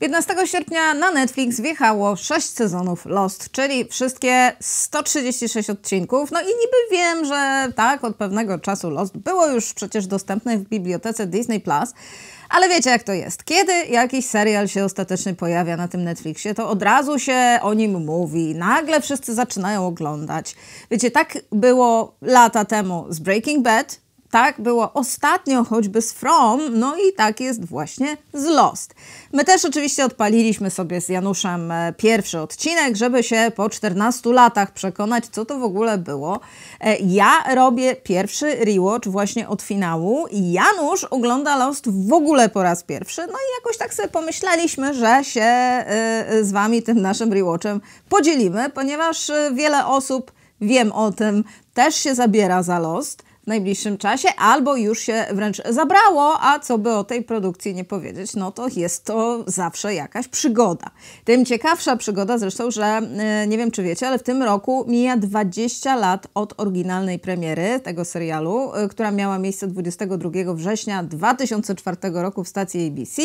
15 sierpnia na Netflix wjechało 6 sezonów Lost, czyli wszystkie 136 odcinków. No i niby wiem, że tak, od pewnego czasu Lost było już przecież dostępne w bibliotece Disney Plus. Ale wiecie jak to jest. Kiedy jakiś serial się ostatecznie pojawia na tym Netflixie, to od razu się o nim mówi. Nagle wszyscy zaczynają oglądać. Wiecie, tak było lata temu z Breaking Bad, tak było ostatnio choćby z From, no i tak jest właśnie z Lost. My też oczywiście odpaliliśmy sobie z Januszem e, pierwszy odcinek, żeby się po 14 latach przekonać, co to w ogóle było. E, ja robię pierwszy rewatch właśnie od finału i Janusz ogląda Lost w ogóle po raz pierwszy, no i jakoś tak sobie pomyśleliśmy, że się e, z Wami tym naszym rewatchem podzielimy, ponieważ wiele osób, wiem o tym, też się zabiera za Lost najbliższym czasie, albo już się wręcz zabrało, a co by o tej produkcji nie powiedzieć, no to jest to zawsze jakaś przygoda. Tym ciekawsza przygoda zresztą, że e, nie wiem czy wiecie, ale w tym roku mija 20 lat od oryginalnej premiery tego serialu, e, która miała miejsce 22 września 2004 roku w stacji ABC.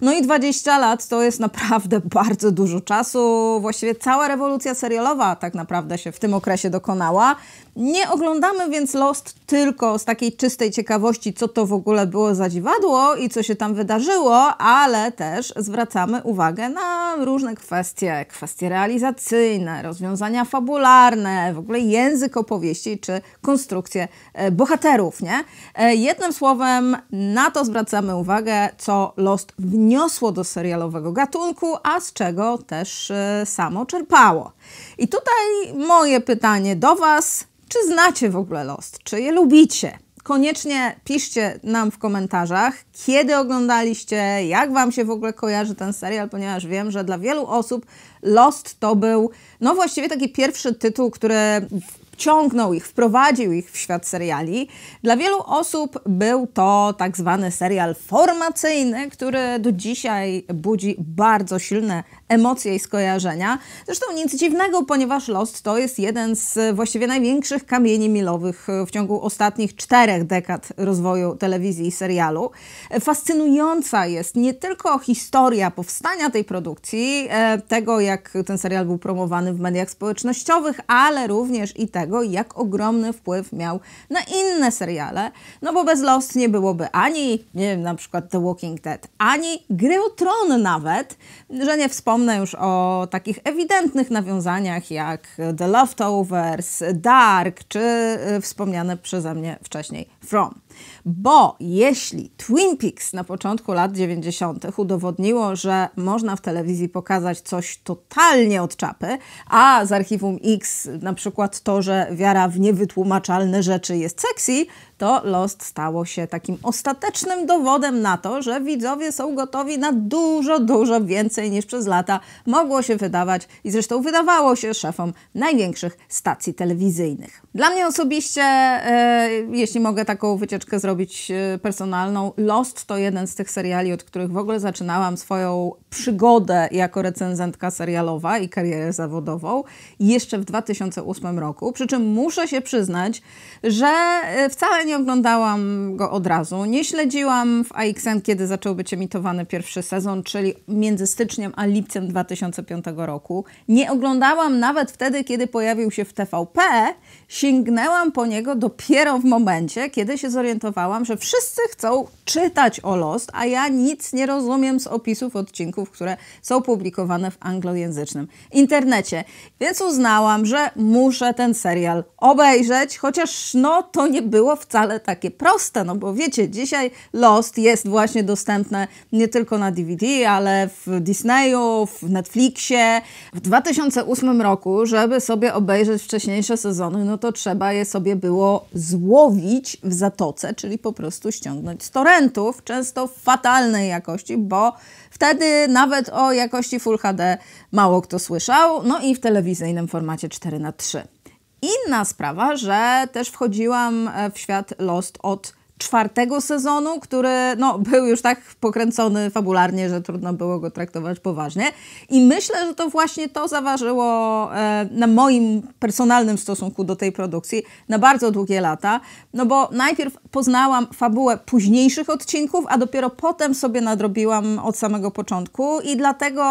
No i 20 lat to jest naprawdę bardzo dużo czasu. Właściwie cała rewolucja serialowa tak naprawdę się w tym okresie dokonała. Nie oglądamy więc Lost tylko z takiej czystej ciekawości, co to w ogóle było za dziwadło i co się tam wydarzyło, ale też zwracamy uwagę na różne kwestie, kwestie realizacyjne, rozwiązania fabularne, w ogóle język opowieści czy konstrukcje e, bohaterów, nie? E, jednym słowem, na to zwracamy uwagę, co Lost wniosło do serialowego gatunku, a z czego też e, samo czerpało. I tutaj moje pytanie do Was czy znacie w ogóle Lost? Czy je lubicie? Koniecznie piszcie nam w komentarzach, kiedy oglądaliście, jak Wam się w ogóle kojarzy ten serial, ponieważ wiem, że dla wielu osób Lost to był, no właściwie taki pierwszy tytuł, który wciągnął ich, wprowadził ich w świat seriali. Dla wielu osób był to tak zwany serial formacyjny, który do dzisiaj budzi bardzo silne emocje i skojarzenia. Zresztą nic dziwnego, ponieważ Lost to jest jeden z właściwie największych kamieni milowych e, w ciągu ostatnich czterech dekad rozwoju telewizji i serialu. E, fascynująca jest nie tylko historia powstania tej produkcji, e, tego jak ten serial był promowany w mediach społecznościowych, ale również i tego, jak ogromny wpływ miał na inne seriale, no bo bez Lost nie byłoby ani, nie wiem, na przykład The Walking Dead, ani Gry o Tron nawet, że nie wspomnę wspomnę już o takich ewidentnych nawiązaniach jak The Leftovers, Dark czy y, wspomniane przeze mnie wcześniej from. Bo jeśli Twin Peaks na początku lat 90. udowodniło, że można w telewizji pokazać coś totalnie od czapy, a z archiwum X na przykład to, że wiara w niewytłumaczalne rzeczy jest sexy, to Lost stało się takim ostatecznym dowodem na to, że widzowie są gotowi na dużo, dużo więcej niż przez lata mogło się wydawać i zresztą wydawało się szefom największych stacji telewizyjnych. Dla mnie osobiście, e, jeśli mogę tak taką wycieczkę zrobić e, personalną. Lost to jeden z tych seriali, od których w ogóle zaczynałam swoją przygodę jako recenzentka serialowa i karierę zawodową jeszcze w 2008 roku. Przy czym muszę się przyznać, że e, wcale nie oglądałam go od razu. Nie śledziłam w AXN, kiedy zaczął być emitowany pierwszy sezon, czyli między styczniem a lipcem 2005 roku. Nie oglądałam nawet wtedy, kiedy pojawił się w TVP Sięgnęłam po niego dopiero w momencie, kiedy się zorientowałam, że wszyscy chcą czytać o Lost, a ja nic nie rozumiem z opisów odcinków, które są publikowane w anglojęzycznym internecie. Więc uznałam, że muszę ten serial obejrzeć, chociaż no to nie było wcale takie proste, no bo wiecie, dzisiaj Lost jest właśnie dostępne nie tylko na DVD, ale w Disneyu, w Netflixie. W 2008 roku, żeby sobie obejrzeć wcześniejsze sezony, no to trzeba je sobie było złowić w zatoce, czyli po prostu ściągnąć z torrentów, często w fatalnej jakości, bo wtedy nawet o jakości Full HD mało kto słyszał, no i w telewizyjnym formacie 4 na 3 Inna sprawa, że też wchodziłam e, w świat Lost od czwartego sezonu, który no, był już tak pokręcony fabularnie, że trudno było go traktować poważnie. I myślę, że to właśnie to zaważyło e, na moim personalnym stosunku do tej produkcji na bardzo długie lata, no bo najpierw poznałam fabułę późniejszych odcinków, a dopiero potem sobie nadrobiłam od samego początku i dlatego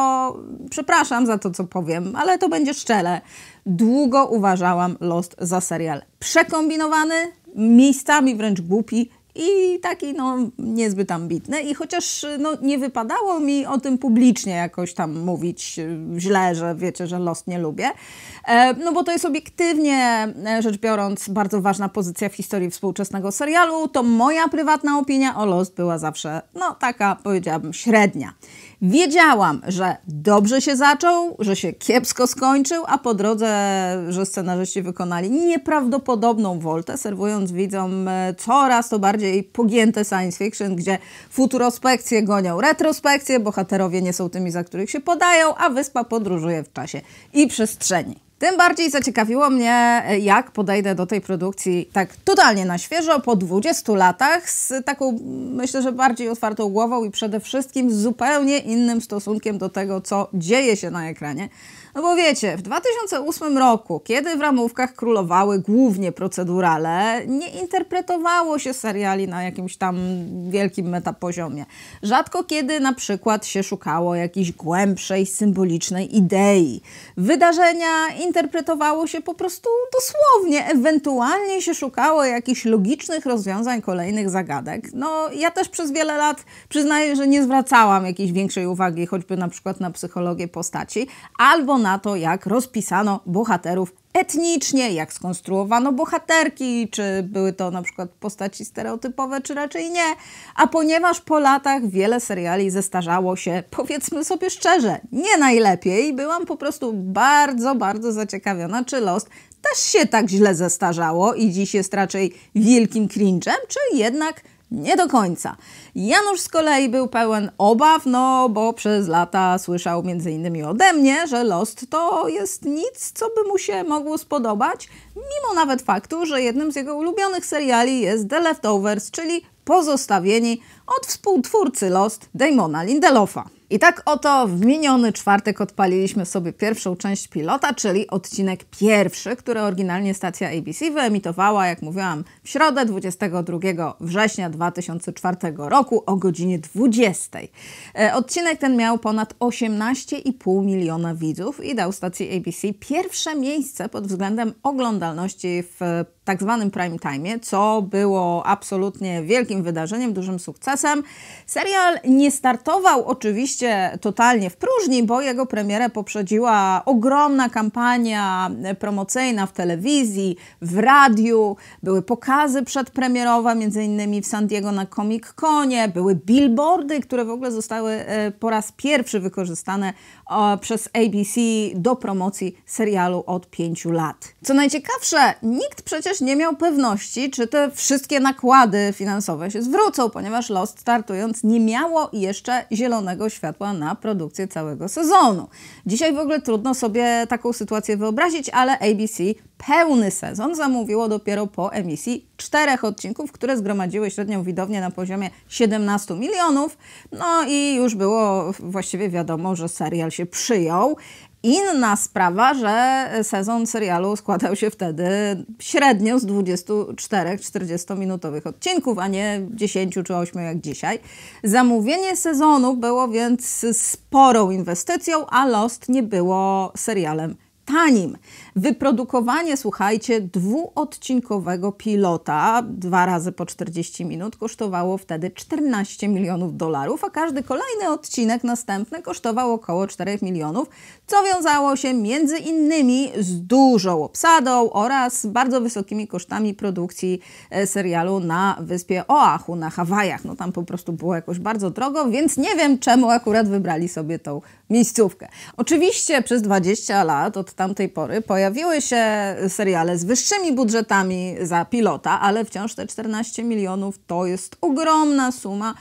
przepraszam za to, co powiem, ale to będzie szczele. Długo uważałam Lost za serial przekombinowany, miejscami wręcz głupi i taki no niezbyt ambitny i chociaż no, nie wypadało mi o tym publicznie jakoś tam mówić y, źle, że wiecie, że los nie lubię, e, no bo to jest obiektywnie e, rzecz biorąc bardzo ważna pozycja w historii współczesnego serialu, to moja prywatna opinia o los była zawsze no taka powiedziałabym średnia. Wiedziałam, że dobrze się zaczął, że się kiepsko skończył, a po drodze, że scenarzyści wykonali nieprawdopodobną woltę, serwując widzom e, coraz to bardziej pogięte science fiction, gdzie futurospekcje gonią retrospekcje, bohaterowie nie są tymi, za których się podają, a wyspa podróżuje w czasie i przestrzeni. Tym bardziej zaciekawiło mnie, e, jak podejdę do tej produkcji tak totalnie na świeżo, po 20 latach, z taką, myślę, że bardziej otwartą głową i przede wszystkim z zupełnie innym stosunkiem do tego, co dzieje się na ekranie. No bo wiecie, w 2008 roku, kiedy w ramówkach królowały głównie procedurale, nie interpretowało się seriali na jakimś tam wielkim metapoziomie. Rzadko kiedy na przykład się szukało jakiejś głębszej, symbolicznej idei. Wydarzenia, interpretowało się po prostu dosłownie, ewentualnie się szukało jakichś logicznych rozwiązań kolejnych zagadek. No, ja też przez wiele lat przyznaję, że nie zwracałam jakiejś większej uwagi, choćby na przykład na psychologię postaci, albo na to, jak rozpisano bohaterów etnicznie, jak skonstruowano bohaterki, czy były to na przykład postaci stereotypowe, czy raczej nie. A ponieważ po latach wiele seriali zestarzało się, powiedzmy sobie szczerze, nie najlepiej, byłam po prostu bardzo, bardzo zaciekawiona, czy Lost też się tak źle zestarzało i dziś jest raczej wielkim cringe'em, czy jednak nie do końca. Janusz z kolei był pełen obaw, no bo przez lata słyszał między innymi ode mnie, że Lost to jest nic, co by mu się mogło spodobać, mimo nawet faktu, że jednym z jego ulubionych seriali jest The Leftovers, czyli Pozostawieni od współtwórcy Lost Damona Lindelofa. I tak oto w miniony czwartek odpaliliśmy sobie pierwszą część pilota, czyli odcinek pierwszy, który oryginalnie stacja ABC wyemitowała, jak mówiłam, w środę 22 września 2004 roku o godzinie 20. E, odcinek ten miał ponad 18,5 miliona widzów i dał stacji ABC pierwsze miejsce pod względem oglądalności w tak zwanym prime time, co było absolutnie wielkim wydarzeniem, dużym sukcesem. Serial nie startował oczywiście totalnie w próżni, bo jego premierę poprzedziła ogromna kampania promocyjna w telewizji, w radiu, były pokazy przedpremierowe, między innymi w San Diego na Comic Conie, były billboardy, które w ogóle zostały e, po raz pierwszy wykorzystane przez ABC do promocji serialu od pięciu lat. Co najciekawsze, nikt przecież nie miał pewności, czy te wszystkie nakłady finansowe się zwrócą, ponieważ los startując nie miało jeszcze zielonego światła na produkcję całego sezonu. Dzisiaj w ogóle trudno sobie taką sytuację wyobrazić, ale ABC pełny sezon zamówiło dopiero po emisji czterech odcinków, które zgromadziły średnią widownię na poziomie 17 milionów. No i już było właściwie wiadomo, że serial się przyjął. Inna sprawa, że sezon serialu składał się wtedy średnio z 24 40-minutowych odcinków, a nie 10 czy 8 jak dzisiaj. Zamówienie sezonu było więc sporą inwestycją, a Lost nie było serialem tanim. Wyprodukowanie, słuchajcie, dwuodcinkowego pilota, dwa razy po 40 minut, kosztowało wtedy 14 milionów dolarów, a każdy kolejny odcinek następny kosztował około 4 milionów, co wiązało się między innymi z dużą obsadą oraz bardzo wysokimi kosztami produkcji e, serialu na wyspie Oahu, na Hawajach. No tam po prostu było jakoś bardzo drogo, więc nie wiem czemu akurat wybrali sobie tą miejscówkę. Oczywiście przez 20 lat od tamtej pory pojawiło pojawiły się seriale z wyższymi budżetami za pilota, ale wciąż te 14 milionów to jest ogromna suma.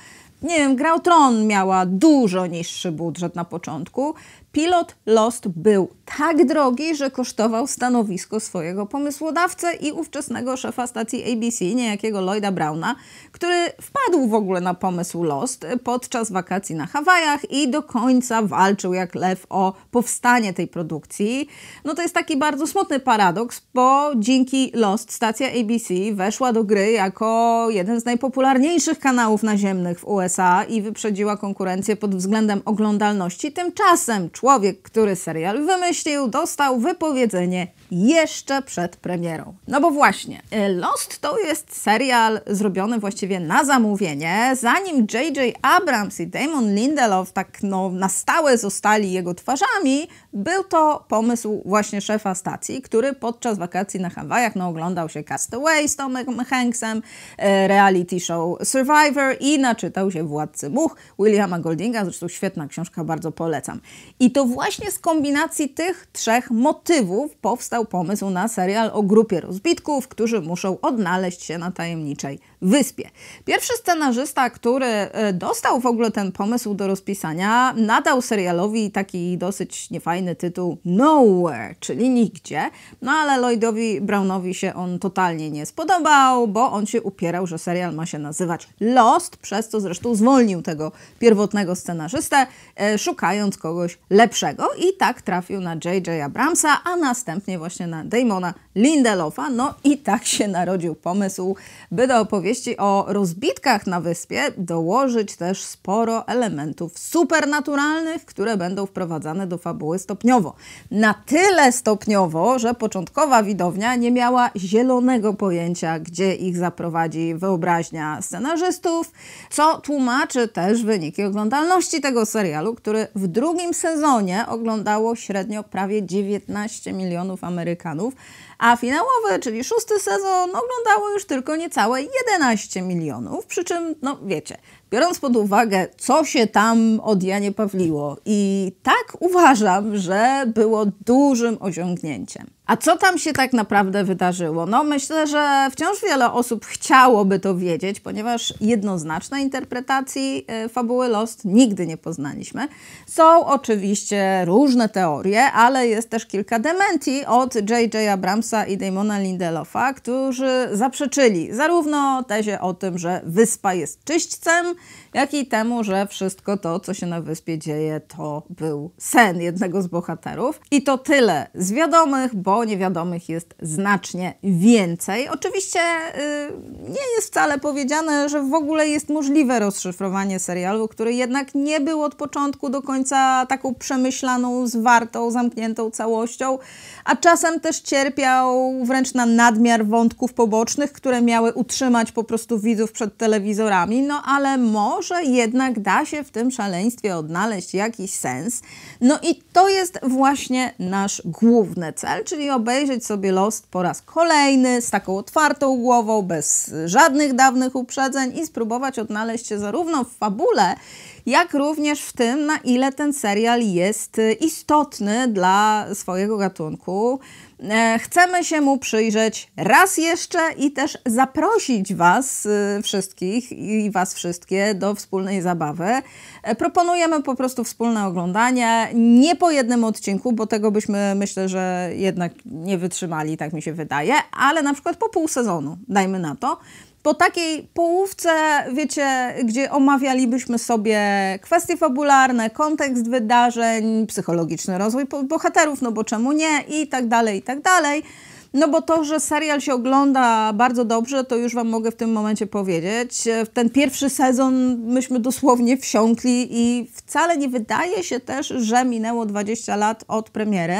Nie wiem, grautron Tron miała dużo niższy budżet na początku. Pilot Lost był tak drogi, że kosztował stanowisko swojego pomysłodawcę i ówczesnego szefa stacji ABC, niejakiego Lloyda Browna, który wpadł w ogóle na pomysł Lost podczas wakacji na Hawajach i do końca walczył jak lew o powstanie tej produkcji. No to jest taki bardzo smutny paradoks, bo dzięki Lost stacja ABC weszła do gry jako jeden z najpopularniejszych kanałów naziemnych w USA i wyprzedziła konkurencję pod względem oglądalności. Tymczasem człowiek, który serial wymyślił, dostał wypowiedzenie jeszcze przed premierą. No bo właśnie, y, Lost to jest serial zrobiony właściwie na zamówienie, zanim J.J. Abrams i Damon Lindelof tak no, na stałe zostali jego twarzami, był to pomysł właśnie szefa stacji, który podczas wakacji na Hawajach no, oglądał się Castaway z Tomem Hanksem, y, reality show Survivor i naczytał się Władcy Much Williama Goldinga, zresztą świetna książka, bardzo polecam. I to właśnie z kombinacji tych tych trzech motywów powstał pomysł na serial o grupie rozbitków, którzy muszą odnaleźć się na tajemniczej wyspie. Pierwszy scenarzysta, który e, dostał w ogóle ten pomysł do rozpisania, nadał serialowi taki dosyć niefajny tytuł Nowhere, czyli nigdzie, no ale Lloydowi Brownowi się on totalnie nie spodobał, bo on się upierał, że serial ma się nazywać Lost, przez co zresztą zwolnił tego pierwotnego scenarzystę, e, szukając kogoś lepszego i tak trafił na J.J. Abramsa, a następnie właśnie na Damona Lindelofa. No i tak się narodził pomysł, by do opowieści o rozbitkach na wyspie dołożyć też sporo elementów supernaturalnych, które będą wprowadzane do fabuły stopniowo. Na tyle stopniowo, że początkowa widownia nie miała zielonego pojęcia, gdzie ich zaprowadzi wyobraźnia scenarzystów, co tłumaczy też wyniki oglądalności tego serialu, który w drugim sezonie oglądało średnio prawie 19 milionów Amerykanów, a finałowy, czyli szósty sezon, oglądało już tylko niecałe 11 milionów. Przy czym, no wiecie, biorąc pod uwagę, co się tam od Janie Pawliło. I tak uważam, że było dużym osiągnięciem. A co tam się tak naprawdę wydarzyło? No, myślę, że wciąż wiele osób chciałoby to wiedzieć, ponieważ jednoznacznej interpretacji e, fabuły Lost nigdy nie poznaliśmy. Są oczywiście różne teorie, ale jest też kilka dementi od J.J. Abramsa i Damona Lindelofa, którzy zaprzeczyli zarówno tezie o tym, że wyspa jest czyśćcem, jak i temu, że wszystko to, co się na wyspie dzieje, to był sen jednego z bohaterów. I to tyle z wiadomych, bo niewiadomych jest znacznie więcej. Oczywiście yy, nie jest wcale powiedziane, że w ogóle jest możliwe rozszyfrowanie serialu, który jednak nie był od początku do końca taką przemyślaną, zwartą, zamkniętą całością, a czasem też cierpiał wręcz na nadmiar wątków pobocznych, które miały utrzymać po prostu widzów przed telewizorami, no ale może jednak da się w tym szaleństwie odnaleźć jakiś sens. No i to jest właśnie nasz główny cel, czyli obejrzeć sobie los po raz kolejny z taką otwartą głową, bez żadnych dawnych uprzedzeń i spróbować odnaleźć się zarówno w fabule, jak również w tym, na ile ten serial jest y, istotny dla swojego gatunku. E, chcemy się mu przyjrzeć raz jeszcze i też zaprosić Was y, wszystkich i Was wszystkie do wspólnej zabawy. E, proponujemy po prostu wspólne oglądanie, nie po jednym odcinku, bo tego byśmy myślę, że jednak nie wytrzymali, tak mi się wydaje, ale na przykład po pół sezonu, dajmy na to po takiej połówce, wiecie, gdzie omawialibyśmy sobie kwestie fabularne, kontekst wydarzeń, psychologiczny rozwój bohaterów, no bo czemu nie, i tak dalej, i tak dalej. No bo to, że serial się ogląda bardzo dobrze, to już Wam mogę w tym momencie powiedzieć. W ten pierwszy sezon myśmy dosłownie wsiąkli i wcale nie wydaje się też, że minęło 20 lat od premiery.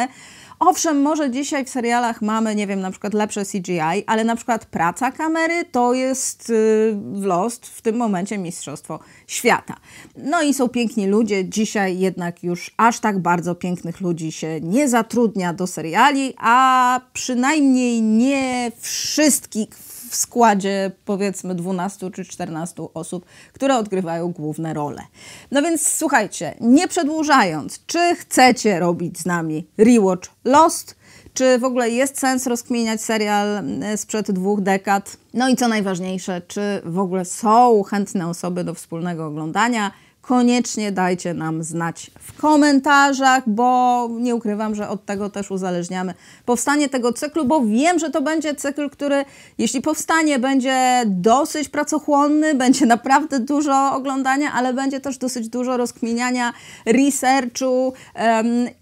Owszem, może dzisiaj w serialach mamy, nie wiem, na przykład lepsze CGI, ale na przykład praca kamery to jest y, w Lost w tym momencie mistrzostwo świata. No i są piękni ludzie, dzisiaj jednak już aż tak bardzo pięknych ludzi się nie zatrudnia do seriali, a przynajmniej nie wszystkich w składzie powiedzmy 12 czy 14 osób, które odgrywają główne role. No więc słuchajcie, nie przedłużając, czy chcecie robić z nami rewatch Lost? Czy w ogóle jest sens rozkminiać serial e, sprzed dwóch dekad? No i co najważniejsze, czy w ogóle są chętne osoby do wspólnego oglądania? koniecznie dajcie nam znać w komentarzach, bo nie ukrywam, że od tego też uzależniamy powstanie tego cyklu, bo wiem, że to będzie cykl, który jeśli powstanie, będzie dosyć pracochłonny, będzie naprawdę dużo oglądania, ale będzie też dosyć dużo rozkminiania, researchu,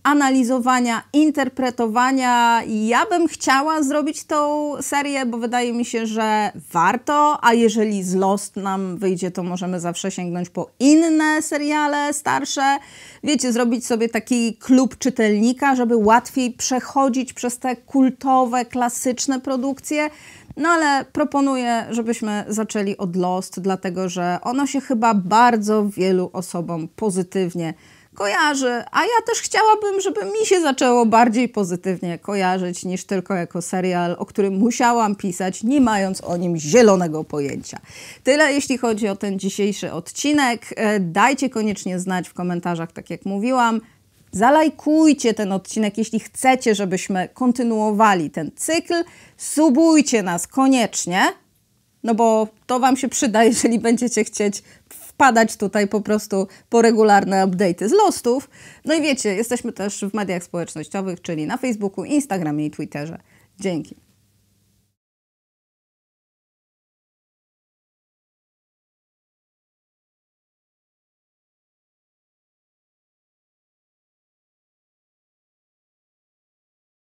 analizowania, interpretowania. Ja bym chciała zrobić tą serię, bo wydaje mi się, że warto, a jeżeli z Lost nam wyjdzie, to możemy zawsze sięgnąć po inne seriale starsze. Wiecie, zrobić sobie taki klub czytelnika, żeby łatwiej przechodzić przez te kultowe, klasyczne produkcje. No ale proponuję, żebyśmy zaczęli od Lost, dlatego że ono się chyba bardzo wielu osobom pozytywnie kojarzy, a ja też chciałabym, żeby mi się zaczęło bardziej pozytywnie kojarzyć niż tylko jako serial, o którym musiałam pisać, nie mając o nim zielonego pojęcia. Tyle jeśli chodzi o ten dzisiejszy odcinek. E, dajcie koniecznie znać w komentarzach, tak jak mówiłam. Zalajkujcie ten odcinek, jeśli chcecie, żebyśmy kontynuowali ten cykl. Subujcie nas koniecznie, no bo to Wam się przyda, jeżeli będziecie chcieć wpadać tutaj po prostu po regularne update'y z lostów. No i wiecie, jesteśmy też w mediach społecznościowych, czyli na Facebooku, Instagramie i Twitterze. Dzięki.